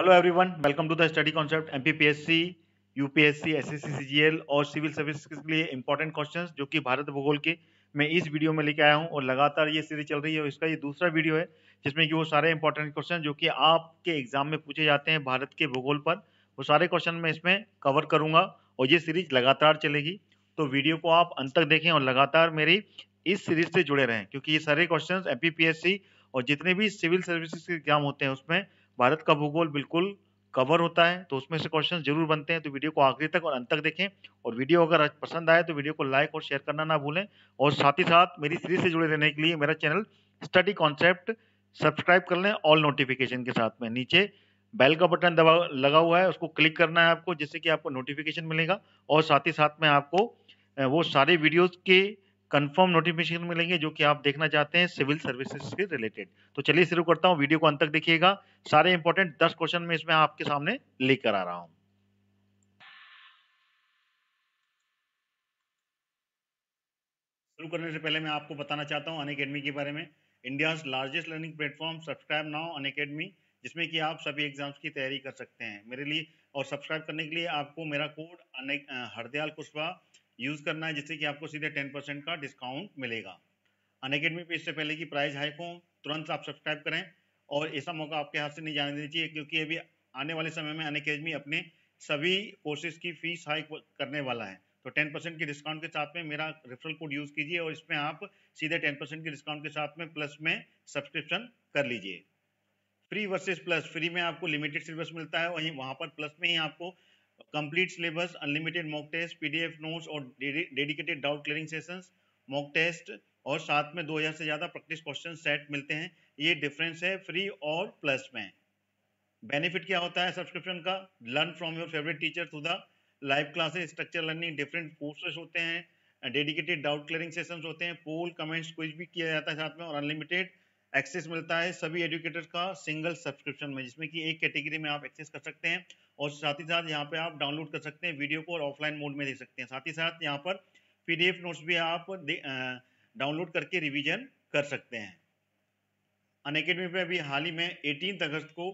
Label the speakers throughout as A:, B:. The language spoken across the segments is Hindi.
A: hello everyone welcome to the study concept MPPSC UPSC SSC CGL और सिविल सर्विस के लिए इंपॉर्टेंट क्वेश्चंस जो कि भारत भूगोल के मैं इस वीडियो में लेके आया हूं और लगातार ये सीरीज चल रही है और इसका ये दूसरा वीडियो है जिसमें कि वो सारे इंपॉर्टेंट क्वेश्चन जो कि आपके एग्जाम में पूछे जाते हैं भारत के भूगोल पर वो सारे क्वेश्चन मैं इसमें कवर करूँगा और ये सीरीज लगातार चलेगी तो वीडियो को आप अंत तक देखें और लगातार मेरी इस सीरीज से जुड़े रहें क्योंकि ये सारे क्वेश्चन एम और जितने भी सिविल सर्विसेज के एग्जाम होते हैं उसमें भारत का भूगोल बिल्कुल कवर होता है तो उसमें से क्वेश्चन जरूर बनते हैं तो वीडियो को आखिरी तक और अंत तक देखें और वीडियो अगर पसंद आए तो वीडियो को लाइक और शेयर करना ना भूलें और साथ ही साथ मेरी सीरीज से जुड़े रहने के लिए मेरा चैनल स्टडी कॉन्सेप्ट सब्सक्राइब कर लें ऑल नोटिफिकेशन के साथ में नीचे बेल का बटन दबा लगा हुआ है उसको क्लिक करना है आपको जिससे कि आपको नोटिफिकेशन मिलेगा और साथ ही साथ में आपको वो सारे वीडियोज़ के कंफर्म नोटिफिकेशन मिलेंगे जो कि आप देखना चाहते हैं सिविल सर्विसेज से रिलेटेड तो चलिए शुरू करता हूँ वीडियो को अंत तक देखिएगा सारे इंपॉर्टेंट दस क्वेश्चन में इसमें आपके सामने लेकर आ रहा हूँ शुरू करने से पहले मैं आपको बताना चाहता हूँ अनकेडमी के बारे में India largest learning platform subscribe now Unacademy जिसमें कि आप सभी एग्जाम्स की तैयारी कर सकते हैं मेरे लिए और सब्सक्राइब करने के लिए आपको मेरा कोड हरदयाल कुशवा यूज़ करना है जिससे कि आपको सीधे टेन परसेंट का डिस्काउंट मिलेगा अनएकेडमी पे इससे पहले की प्राइस हाइक हो तुरंत आप सब्सक्राइब करें और ऐसा मौका आपके हाथ से नहीं जाने देना चाहिए क्योंकि अभी आने वाले समय में अनएकेडमी अपने सभी कोर्सेज की फीस हाइक करने वाला है तो 10 परसेंट के डिस्काउंट के साथ में मेरा रेफरल कोड यूज़ कीजिए और इसमें आप सीधे 10 परसेंट के डिस्काउंट के साथ में प्लस में सब्सक्रिप्शन कर लीजिए फ्री वर्सेस प्लस फ्री में आपको लिमिटेड सिलेबस मिलता है वहीं वहाँ पर प्लस में ही आपको complete syllabus unlimited mock test PDF notes और dedicated doubt clearing sessions mock test और साथ में 2000 से ज़्यादा प्रैक्टिस क्वेश्चन सेट मिलते हैं ये डिफरेंस है फ्री और प्लस में बेनिफिट क्या होता है सब्सक्रिप्शन का learn from your favourite teacher through the live classes structure learning different courses होते हैं डेडिकेटेड डाउट क्लियरिंग सेशंस होते हैं पोल कमेंट्स कुछ भी किया जाता है साथ में और अनलिमिटेड एक्सेस मिलता है सभी एडुकेटर का सिंगल सब्सक्रिप्शन में जिसमें कि एक कैटेगरी में आप एक्सेस कर सकते हैं और साथ ही साथ यहाँ पे आप डाउनलोड कर सकते हैं वीडियो को और ऑफलाइन मोड में दे सकते हैं साथ ही साथ यहाँ पर पीडीएफ नोट्स भी आप डाउनलोड करके रिवीजन कर सकते हैं अन अकेडमी पर अभी हाल ही में एटीन अगस्त को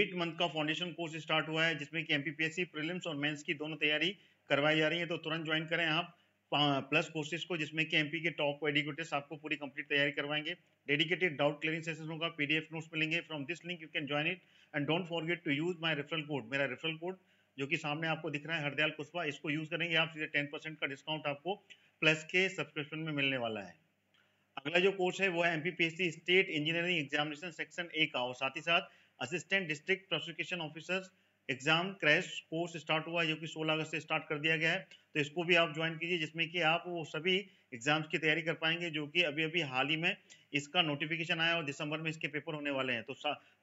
A: एट मंथ का फाउंडेशन कोर्स स्टार्ट हुआ है जिसमें कि एमपीपीएससी प्रीलिम्स और मेन्स की दोनों तैयारी करवाई जा रही है तो तुरंत ज्वाइन करें आप प्लस कोर्सेज को जिसमें कि एमपी के टॉप एडिकेटर्स आपको पूरी कंप्लीट तैयारी करवाएंगे डेडिकेटेड डाउट क्लियरिंग सेशन होगा पीडीएफ नोट्स मिलेंगे from this link you can join it and don't forget to use my referral code मेरा रेफरल कोड जो कि सामने आपको दिख रहा है हरदयाल कुशवा इसको यूज करेंगे आप सीधे टेन का डिस्काउंट आपको प्लस के सब्सक्रिप्शन में मिलने वाला है अगला जो कोर्स है वो है M state engineering examination section A का और साथ ही साथ assistant district prosecution officers exam crash course start हुआ जो कि 16 अगस्त से स्टार्ट कर दिया गया है तो इसको भी आप ज्वाइन कीजिए जिसमें कि आप वो सभी एग्जाम्स की तैयारी कर पाएंगे जो कि अभी अभी हाल ही में इसका नोटिफिकेशन आया और दिसंबर में इसके पेपर होने वाले हैं तो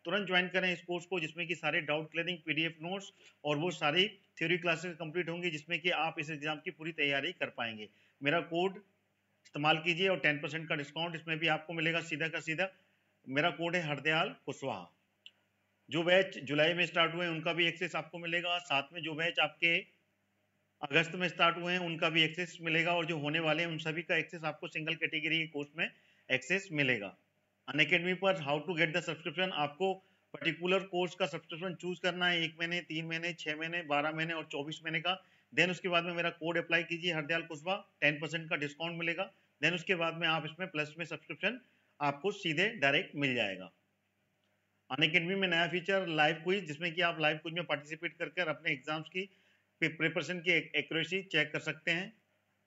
A: तुरंत ज्वाइन करें इस कोर्स को जिसमें कि सारे डाउट क्लियरिंग पीडीएफ नोट्स और वो सारी थ्योरी क्लासेस कंप्लीट होंगी जिसमें कि आप इस एग्जाम की पूरी तैयारी कर पाएंगे मेरा कोड इस्तेमाल कीजिए और टेन परसेंट का डिस्काउंट इसमें भी आपको मिलेगा सीधा का सीधा मेरा कोड है हरदयाल कुशवाहा जो बैच जुलाई में स्टार्ट हुए हैं उनका भी एक्सेस आपको मिलेगा साथ में जो बैच आपके अगस्त में स्टार्ट हुए हैं उनका भी एक्सेस मिलेगा और जो होने वाले हैं उन सभी का एक्सेस आपको सिंगल कैटेगरी के कोर्स में एक्सेस मिलेगा अन अकेडमी पर how to get the subscription आपको पर्टिकुलर कोर्स का सब्सक्रिप्शन चूज करना है एक महीने तीन महीने छः महीने बारह महीने और चौबीस महीने का देन उसके बाद में मेरा कोड अप्लाई कीजिए हरदयाल कुशवा टेन परसेंट का डिस्काउंट मिलेगा देन उसके बाद में आप इसमें प्लस में सब्सक्रिप्शन आपको सीधे डायरेक्ट मिल जाएगा अन अकेडमी में नया फीचर लाइव क्विज जिसमें कि आप लाइव क्विज में पार्टिसिपेट कर कर अपने एग्जाम्स की प्रिपरेशन की एक्यूरेसी चेक कर सकते हैं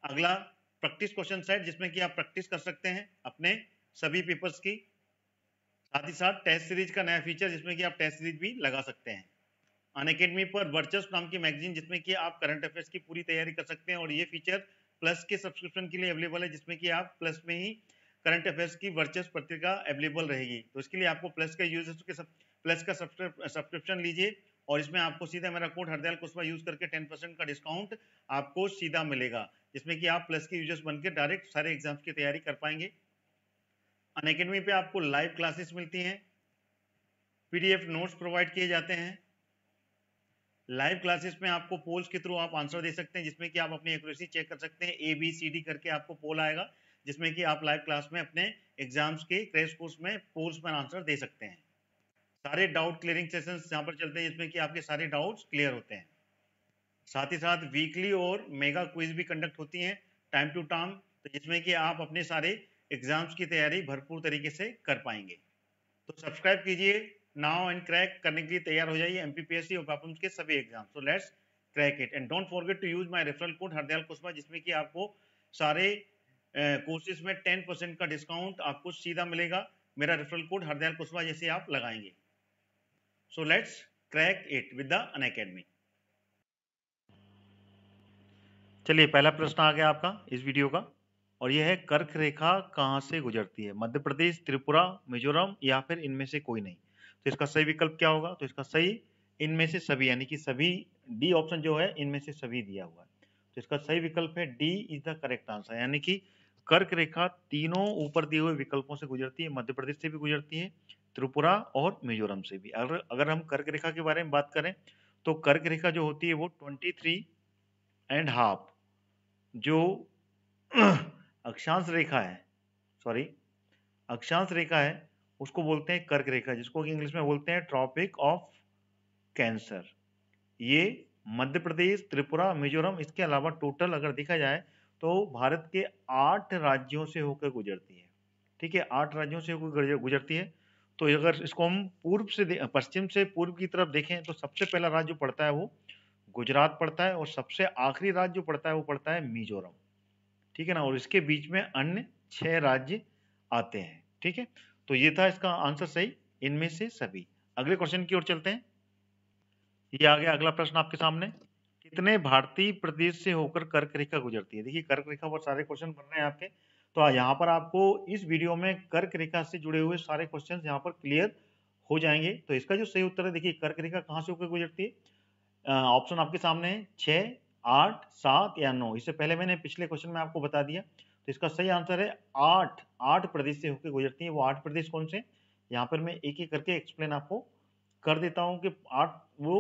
A: अगला प्रैक्टिस क्वेश्चन सेट जिसमें कि आप प्रैक्टिस कर सकते हैं अपने सभी पेपर्स की साथ ही साथ टेस्ट सीरीज का नया फीचर जिसमें कि आप टेस्ट सीरीज भी लगा सकते हैं अन अकेडमी पर वर्चस्ट नाम की मैगजीन जिसमें कि आप करंट अफेयर्स की पूरी तैयारी कर सकते हैं और ये फीचर प्लस के सब्सक्रिप्शन के लिए अवेलेबल है जिसमें कि आप प्लस में ही करंट अफेयर्स की वर्चस्व पत्रिका अवेलेबल रहेगी तो इसके लिए आपको प्लस का यूज प्लस का सब्सक्रिप्शन लीजिए और इसमें आपको सीधा मेरा कोड हरदयाल कुशवा यूज करके 10 परसेंट का डिस्काउंट आपको सीधा मिलेगा जिसमें कि आप प्लस के यूजर्स बनकर डायरेक्ट सारे एग्जाम्स की तैयारी कर पाएंगे अन अकेडमी पे आपको लाइव क्लासेस मिलती हैं पीडीएफ नोट्स प्रोवाइड किए जाते हैं लाइव क्लासेस में आपको पोल्स के थ्रू आप आंसर दे सकते हैं जिसमें कि आप अपनी एक्यूरेसी चेक कर सकते हैं ए बी सी डी करके आपको पोल आएगा जिसमें कि आप लाइव क्लास में अपने एग्जाम्स के क्रेश कोर्स में कोर्स में आंसर दे सकते हैं सारे डाउट क्लियरिंग सेशन यहाँ पर चलते हैं जिसमें कि आपके सारे डाउट्स क्लियर होते हैं साथ ही साथ वीकली और मेगा क्विज भी कंडक्ट होती हैं टाइम टू टाइम तो जिसमें कि आप अपने सारे एग्जाम्स की तैयारी भरपूर तरीके से कर पाएंगे तो सब्सक्राइब कीजिए नाउ एंड क्रैक करने के लिए तैयार हो जाइए एम पी एमपीपीएससी और पापम्स के सभी exam so let's crack it and don't forget to use my referral code Hardayal Kushwaha जिसमें कि आपको सारे कोर्सेज में टेन परसेंट का डिस्काउंट आपको सीधा मिलेगा मेरा रेफरल कोड हरदयाल कुशवा जैसे आप लगाएंगे so let's crack it with the Unacademy चलिए पहला प्रश्न आ गया आपका इस वीडियो का और यह है कर्क रेखा कहाँ से गुजरती है मध्य प्रदेश त्रिपुरा मिजोरम या फिर इनमें से कोई नहीं तो इसका सही विकल्प क्या होगा तो इसका सही इनमें से सभी यानी कि सभी डी ऑप्शन जो है इनमें से सभी दिया हुआ है तो इसका सही विकल्प है D is the correct answer यानी कि कर्क रेखा तीनों ऊपर दिए हुए विकल्पों से गुजरती है मध्य प्रदेश से भी गुजरती है त्रिपुरा और मिजोरम से भी अगर अगर हम कर्क रेखा के बारे में बात करें तो कर्क रेखा जो होती है वो ट्वेंटी थ्री एंड हाफ जो अक्षांश रेखा है सॉरी अक्षांश रेखा है उसको बोलते हैं कर्क रेखा जिसको इंग्लिश में बोलते हैं ट्रॉपिक ऑफ कैंसर ये मध्य प्रदेश त्रिपुरा मिजोरम इसके अलावा टोटल अगर देखा जाए तो भारत के आठ राज्यों से होकर गुजरती है ठीक है आठ राज्यों से होकर गुजरती है तो अगर इसको हम पूर्व से पश्चिम से पूर्व की तरफ देखें तो सबसे पहला राज्य पड़ता है वो गुजरात पड़ता है और सबसे आखिरी राज्य जो पड़ता है वो पड़ता है मिजोरम ठीक है ना और इसके बीच में अन्य छह राज्य आते हैं ठीक है तो ये था इसका आंसर सही इनमें से सभी अगले क्वेश्चन की ओर चलते हैं ये आ गया अगला प्रश्न आपके सामने कितने भारतीय प्रदेश से होकर कर्क रेखा गुजरती है देखिए कर्क रेखा पर सारे क्वेश्चन बन रहे हैं आपके तो यहाँ पर आपको इस वीडियो में कर्क रेखा से जुड़े हुए सारे क्वेश्चन यहाँ पर क्लियर हो जाएंगे तो इसका जो सही उत्तर है देखिए कर्क रेखा कहाँ से होकर गुजरती है ऑप्शन आपके सामने है छः आठ सात या नौ इससे पहले मैंने पिछले क्वेश्चन में आपको बता दिया तो इसका सही आंसर है आठ आठ प्रदेश से होकर गुजरती है वो आठ प्रदेश कौन से यहाँ पर मैं एक एक करके एक्सप्लेन आपको कर देता हूँ कि आठ वो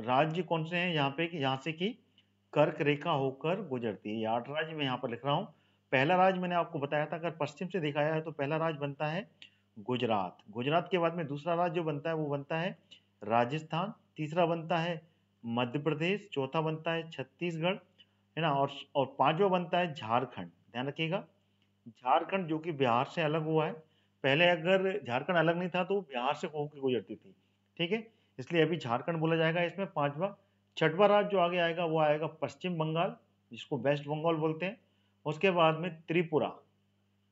A: राज्य कौन से हैं यहाँ पे कि यहाँ से कि कर्क रेखा होकर गुजरती है आठ राज्य में यहाँ पर लिख रहा हूँ पहला राज्य मैंने आपको बताया था अगर पश्चिम से दिखाया है तो पहला राज्य बनता है गुजरात गुजरात के बाद में दूसरा राज्य जो बनता है वो बनता है राजस्थान तीसरा बनता है मध्य प्रदेश चौथा बनता है छत्तीसगढ़ है ना और और पांचवा बनता है झारखंड ध्यान रखिएगा झारखंड जो कि बिहार से अलग हुआ है पहले अगर झारखंड अलग नहीं था तो बिहार से होकर गुजरती थी ठीक है इसलिए अभी झारखंड बोला जाएगा इसमें पांचवा छठवा राज्य जो आगे आएगा वो आएगा पश्चिम बंगाल जिसको वेस्ट बंगाल बोलते हैं उसके बाद में त्रिपुरा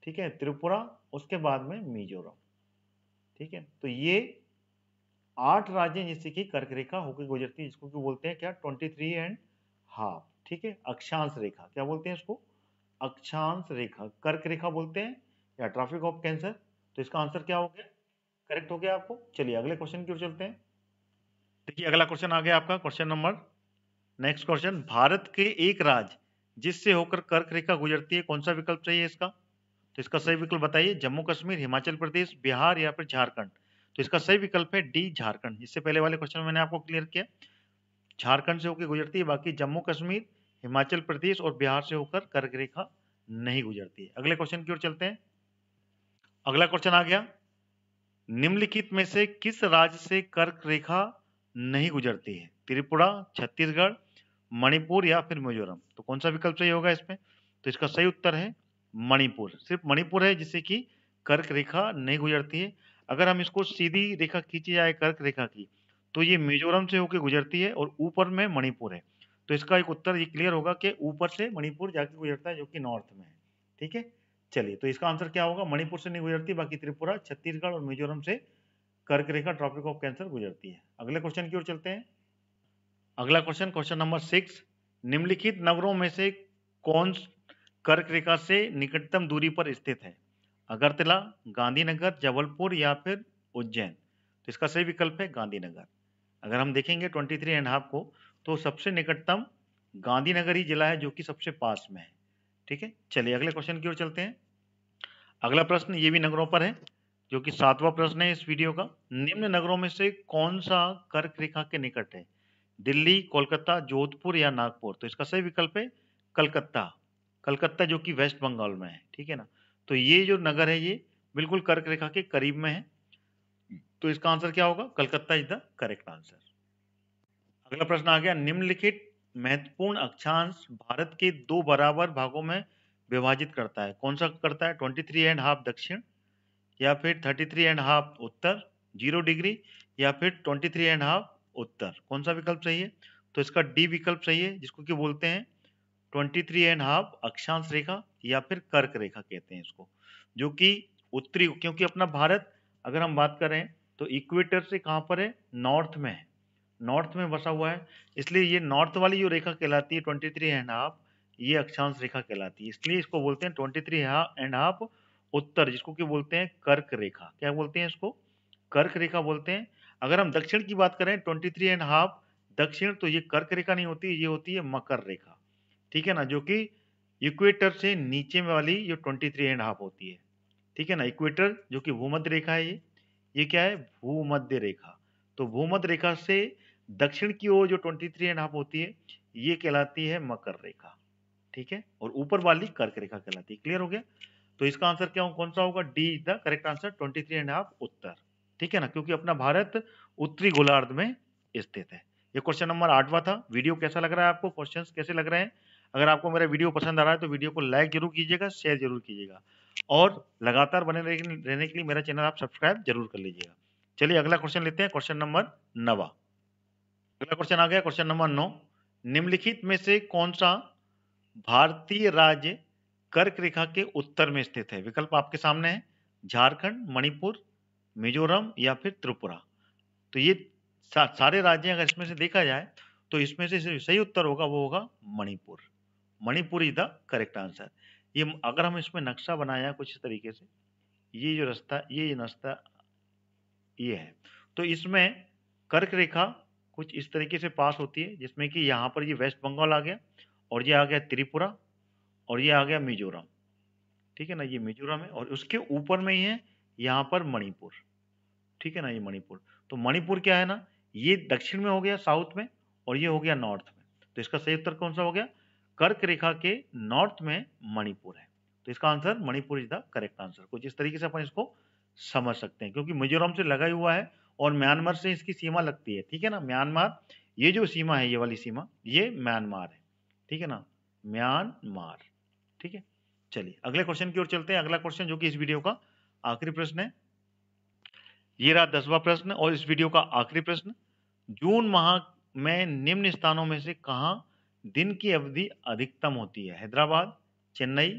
A: ठीक है त्रिपुरा उसके बाद में मिजोरम ठीक है तो ये आठ राज्य जिससे कि कर्क रेखा होकर गुजरती है जिसको बोलते हैं क्या ट्वेंटी थ्री एंड हाफ ठीक है अक्षांश रेखा क्या बोलते हैं इसको अक्षांश रेखा कर्क रेखा बोलते हैं या ट्रैफिक ऑफ कैंसर तो इसका आंसर क्या हो गया करेक्ट हो गया आपको चलिए अगले क्वेश्चन की ओर चलते हैं देखिए अगला क्वेश्चन आ गया आपका question number next question Bharat के एक राज्य जिससे होकर कर्क रेखा गुजरती है कौन सा विकल्प सही है इसका तो इसका सही विकल्प बताइए जम्मू कश्मीर हिमाचल प्रदेश बिहार या फिर झारखंड तो इसका सही विकल्प है डी झारखंड इससे पहले वाले क्वेश्चन मैंने आपको क्लियर किया झारखंड से होकर गुजरती है बाकी जम्मू कश्मीर हिमाचल प्रदेश और बिहार से होकर कर्क रेखा नहीं गुजरती है अगले क्वेश्चन की ओर चलते हैं अगला क्वेश्चन आ गया निम्नलिखित में से किस राज्य से कर्क रेखा नहीं गुजरती है त्रिपुरा छत्तीसगढ़ मणिपुर या फिर मिजोरम तो कौन सा विकल्प सही होगा इसमें तो इसका सही उत्तर है मणिपुर सिर्फ मणिपुर है जिससे कि कर्क रेखा नहीं गुजरती है अगर हम इसको सीधी रेखा खींची जाए कर्क रेखा की तो ये मिजोरम से होकर गुजरती है और ऊपर में मणिपुर है तो इसका एक उत्तर ये क्लियर होगा कि ऊपर से मणिपुर जाके गुजरता है जो कि नॉर्थ में है ठीक है चलिए तो इसका आंसर क्या होगा मणिपुर से नहीं गुजरती बाकी त्रिपुरा छत्तीसगढ़ और मिजोरम से कर्क रेखा ट्रॉपिक ऑफ कैंसर गुजरती है अगले क्वेश्चन की ओर चलते हैं अगला क्वेश्चन क्वेश्चन नंबर सिक्स निम्नलिखित नगरों में से कौन कर्क रेखा से निकटतम दूरी पर स्थित है अगरतला गांधीनगर जबलपुर या फिर उज्जैन तो इसका सही विकल्प है गांधीनगर अगर हम देखेंगे ट्वेंटी थ्री एंड हाफ को तो सबसे निकटतम गांधीनगर ही जिला है जो कि सबसे पास में है ठीक है चलिए अगले क्वेश्चन की ओर चलते हैं अगला प्रश्न ये भी नगरों पर है जो कि सातवां प्रश्न है इस वीडियो का निम्न नगरों में से कौन सा कर्क रेखा के निकट है दिल्ली कोलकाता जोधपुर या नागपुर तो इसका सही विकल्प है कलकत्ता कलकत्ता जो कि वेस्ट बंगाल में है ठीक है ना तो ये जो नगर है ये बिल्कुल कर्क रेखा के करीब में है तो इसका आंसर क्या होगा Calcutta is the correct answer अगला प्रश्न आ गया निम्नलिखित महत्वपूर्ण अक्षांश भारत के दो बराबर भागों में विभाजित करता है कौन सा करता है थ्री एंड हाफ दक्षिण या फिर थर्टी थ्री एंड हाफ उत्तर जीरो डिग्री या फिर ट्वेंटी थ्री एंड हाफ उत्तर कौन सा विकल्प सही है तो इसका डी विकल्प सही है जिसको कि बोलते हैं ट्वेंटी थ्री एंड हाफ अक्षांश रेखा या फिर कर्क रेखा कहते हैं इसको जो कि उत्तरी क्योंकि अपना भारत अगर हम बात करें तो इक्वेटर से कहाँ पर है नॉर्थ में है नॉर्थ में बसा हुआ है इसलिए ये नॉर्थ वाली जो रेखा कहलाती है ट्वेंटी थ्री एंड हाफ ये अक्षांश रेखा कहलाती है इसलिए इसको बोलते हैं ट्वेंटी थ्री एंड हाफ उत्तर जिसको कि बोलते हैं कर्क रेखा क्या बोलते हैं इसको कर्क रेखा बोलते हैं अगर हम दक्षिण की बात करें ट्वेंटी थ्री एंड हाफ दक्षिण तो ये कर्क रेखा नहीं होती ये होती है मकर रेखा ठीक है ना जो कि इक्वेटर से नीचे वाली ये ट्वेंटी थ्री एंड हाफ होती है ठीक है ना इक्वेटर जो कि भूमध्य रेखा है ये ये क्या है भूमध्य रेखा तो भूमध्य रेखा से दक्षिण की ओर जो ट्वेंटी थ्री एंड हाफ होती है ये कहलाती है मकर रेखा ठीक है और ऊपर वाली कर्क रेखा कहलाती है क्लियर हो गया तो इसका आंसर क्या कौन सा होगा D is the correct answer twenty three and half उत्तर ठीक है ना क्योंकि अपना भारत उत्तरी गोलार्ध में स्थित है ये क्वेश्चन नंबर आठवां था वीडियो कैसा लग रहा है आपको क्वेश्चंस कैसे लग रहे हैं अगर आपको मेरा वीडियो पसंद आ रहा है तो वीडियो को लाइक जरूर कीजिएगा शेयर जरूर कीजिएगा और लगातार बने रहने के लिए मेरा चैनल आप सब्सक्राइब जरूर कर लीजिएगा चलिए अगला क्वेश्चन लेते हैं क्वेश्चन नंबर नवा अगला क्वेश्चन आ गया क्वेश्चन नंबर नौ निम्नलिखित में से कौन सा भारतीय राज्य कर्क रेखा के उत्तर में स्थित है विकल्प आपके सामने है झारखंड मणिपुर मिजोरम या फिर त्रिपुरा तो ये सा, सारे राज्य अगर इसमें से देखा जाए तो इसमें से सही उत्तर होगा वो होगा Manipur Manipur is the correct answer ये अगर हम इसमें नक्शा बनाया कुछ इस तरीके से ये जो रास्ता ये रास्ता ये है तो इसमें कर्क रेखा कुछ इस तरीके से पास होती है जिसमें कि यहाँ पर ये वेस्ट बंगाल आ गया और ये आ गया त्रिपुरा और ये आ गया मिजोरम ठीक है ना ये मिजोरम है और उसके ऊपर में ही है यहाँ पर मणिपुर ठीक है ना ये मणिपुर तो मणिपुर क्या है ना ये दक्षिण में हो गया साउथ में और ये हो गया नॉर्थ में तो इसका सही उत्तर कौन सा हो गया कर्क रेखा के नॉर्थ में मणिपुर है तो इसका answer Manipur is the correct answer कुछ इस तरीके से अपन इसको समझ सकते हैं क्योंकि मिजोरम से लगा हुआ है और म्यांमार से इसकी सीमा लगती है ठीक है ना म्यांमार ये जो सीमा है ये वाली सीमा ये म्यांमार है ठीक है ना म्यांमार ठीक है चलिए अगले क्वेश्चन की ओर चलते हैं अगला क्वेश्चन जो कि इस वीडियो का आखिरी प्रश्न है ये रहा दसवा प्रश्न और इस वीडियो का आखिरी प्रश्न जून माह में निम्न स्थानों में से कहा दिन की अवधि अधिकतम होती है हैदराबाद चेन्नई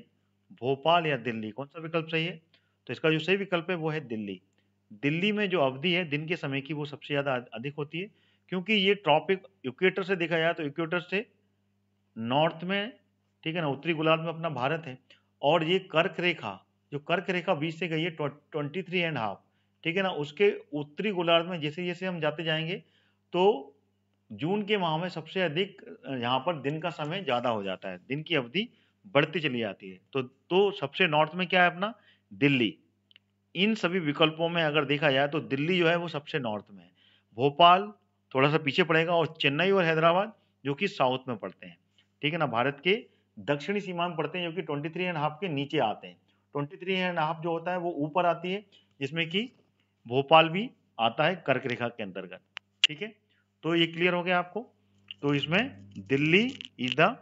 A: भोपाल या दिल्ली कौन सा विकल्प सही है तो इसका जो सही विकल्प है वो है दिल्ली दिल्ली में जो अवधि है दिन के समय की वो सबसे ज़्यादा अधिक होती है क्योंकि ये ट्रॉपिक इक्वेटर से देखा जाए तो इक्वेटर से नॉर्थ में ठीक है ना उत्तरी गोलार्ध में अपना भारत है और ये कर्क रेखा जो कर्क रेखा बीच से गई है ट्वेंटी थ्री एंड हाफ ठीक है ना उसके उत्तरी गोलार्ध में जैसे जैसे हम जाते जाएंगे तो जून के माह में सबसे अधिक यहाँ पर दिन का समय ज़्यादा हो जाता है दिन की अवधि बढ़ती चली जाती है तो तो सबसे नॉर्थ में क्या है अपना दिल्ली इन सभी विकल्पों में अगर देखा जाए तो दिल्ली जो है वो सबसे नॉर्थ में है भोपाल थोड़ा सा पीछे पड़ेगा और चेन्नई और हैदराबाद जो कि साउथ में पड़ते हैं ठीक है ना भारत के दक्षिणी सीमा में पड़ते हैं जो कि ट्वेंटी थ्री एंड हाफ के नीचे आते हैं ट्वेंटी थ्री एंड हाफ जो होता है वो ऊपर आती है जिसमें कि भोपाल भी आता है कर्क रेखा के अंतर्गत ठीक है तो ये क्लियर हो गया आपको तो इसमें Delhi is the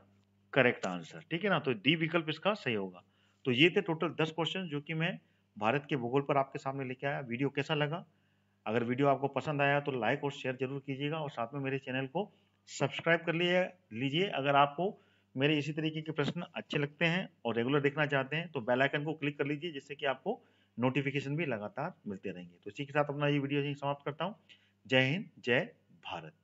A: correct answer ठीक है ना तो डी विकल्प इसका सही होगा तो ये थे टोटल दस क्वेश्चन जो कि मैं भारत के भूगोल पर आपके सामने लेके आया वीडियो कैसा लगा अगर वीडियो आपको पसंद आया तो लाइक और शेयर जरूर कीजिएगा और साथ में मेरे चैनल को सब्सक्राइब कर लीजिए लीजिए अगर आपको मेरे इसी तरीके के प्रश्न अच्छे लगते हैं और रेगुलर देखना चाहते हैं तो बेल आइकन को क्लिक कर लीजिए जिससे कि आपको नोटिफिकेशन भी लगातार मिलते रहेंगे तो इसी के साथ अपना ये वीडियो समाप्त करता हूँ जय हिंद जय भारत